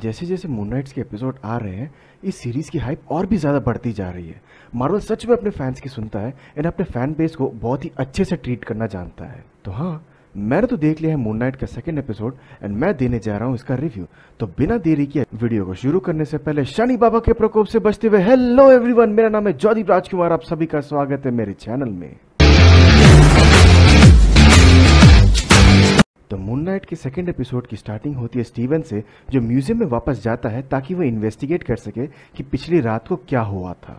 जैसे जैसे Moon Knights के एपिसोड आ रहे हैं इस सीरीज़ की हाइप और भी ज़्यादा बढ़ती जा रही है मार्वल सच में अपने फैंस की सुनता है एंड अपने फैन बेस को बहुत ही अच्छे से ट्रीट करना जानता है तो हाँ मैंने तो देख लिया है मून नाइट का सेकेंड एपिसोड एंड मैं देने जा रहा हूँ इसका रिव्यू तो बिना देरी के वीडियो को शुरू करने से पहले शनि बाबा के प्रकोप से बचते हुए हेलो एवरीवन मेरा नाम है जॉदीप राजकुमार आप सभी का स्वागत है मेरे चैनल में तो मून नाइट के सेकेंड एपिसोड की स्टार्टिंग होती है स्टीवन से जो म्यूजियम में वापस जाता है ताकि वो इन्वेस्टिगेट कर सके कि पिछली रात को क्या हुआ था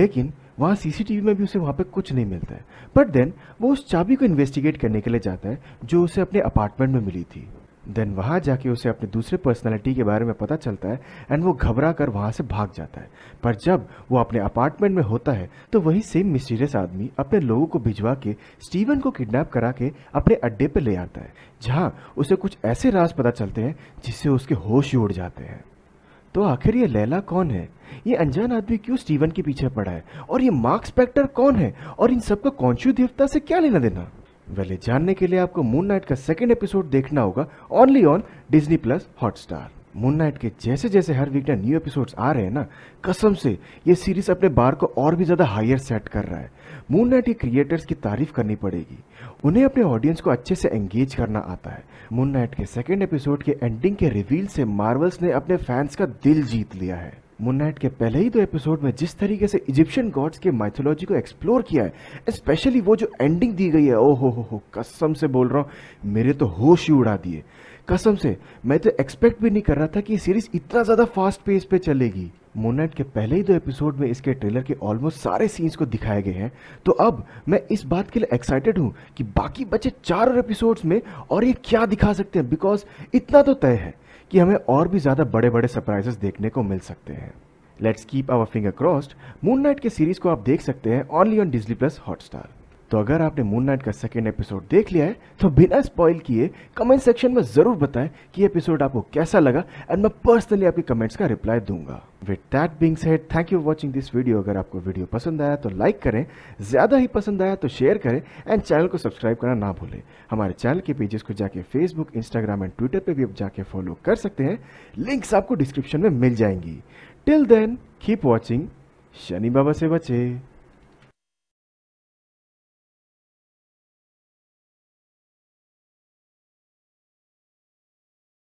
लेकिन वहाँ सीसीटीवी में भी उसे वहाँ पे कुछ नहीं मिलता है बट देन वो उस चाबी को इन्वेस्टिगेट करने के लिए जाता है जो उसे अपने अपार्टमेंट में मिली थी देन वहाँ जाके उसे अपने दूसरे पर्सनैलिटी के बारे में पता चलता है एंड वो घबरा कर वहाँ से भाग जाता है पर जब वो अपने अपार्टमेंट में होता है तो वही सेम मिस्टीरियस आदमी अपने लोगों को भिजवा के स्टीवन को किडनैप करा के अपने अड्डे पर ले आता है जहाँ उसे कुछ ऐसे राज पता चलते हैं जिससे उसके होश उड़ जाते हैं तो आखिर ये लैला कौन है ये अनजान आदमी क्यों स्टीवन के पीछे पड़ा है और ये मार्क्स स्पेक्टर कौन है और इन सबका कौनशु देवता से क्या लेना देना वेले जानने के लिए आपको मून नाइट का सेकेंड एपिसोड देखना होगा only on Disney plus Hotstar Moon Knight के जैसे जैसे हर वीक न्यू एपिसोड्स आ रहे हैं ना कसम से ये सीरीज अपने बार को और भी ज़्यादा हायर सेट कर रहा है मून नाइट के क्रिएटर्स की तारीफ करनी पड़ेगी उन्हें अपने ऑडियंस को अच्छे से एंगेज करना आता है मून नाइट के सेकेंड एपिसोड के एंडिंग के रिवील से मार्वल्स ने अपने फैंस का दिल जीत लिया है मुन्नाइट के पहले ही दो एपिसोड में जिस तरीके से इजिप्शियन गॉड्स के माइथोलॉजी को एक्सप्लोर किया है स्पेशली वो जो एंडिंग दी गई है ओ हो हो हो कसम से बोल रहा हूँ मेरे तो होश ही उड़ा दिए कसम से मैं तो एक्सपेक्ट भी नहीं कर रहा था कि ये सीरीज़ इतना ज़्यादा फास्ट पेस पे चलेगी मोनेट के पहले ही दो एपिसोड में इसके ट्रेलर के ऑलमोस्ट सारे सीन्स को दिखाए गए हैं तो अब मैं इस बात के लिए एक्साइटेड हूँ कि बाकी बचे चार और एपिसोड्स में और ये क्या दिखा सकते हैं बिकॉज इतना तो तय है कि हमें और भी ज़्यादा बड़े बड़े सरप्राइजेस देखने को मिल सकते हैं let's keep our finger crossed Moon Knight के सीरीज को आप देख सकते हैं only on Disney plus Hotstar तो अगर आपने मून नाइट का सेकेंड एपिसोड देख लिया है तो बिना स्पॉइल किए कमेंट सेक्शन में ज़रूर बताएं कि एपिसोड आपको कैसा लगा एंड मैं पर्सनली आपके कमेंट्स का रिप्लाई दूंगा with that being said thank you watching this video अगर आपको वीडियो पसंद आया तो लाइक करें ज़्यादा ही पसंद आया तो शेयर करें एंड चैनल को सब्सक्राइब करना ना भूलें हमारे चैनल के पेजेस को जाके फेसबुक इंस्टाग्राम एंड ट्विटर पर भी आप जाके फॉलो कर सकते हैं लिंक्स आपको डिस्क्रिप्शन में मिल जाएंगी till then keep watching Shani Baba से बचे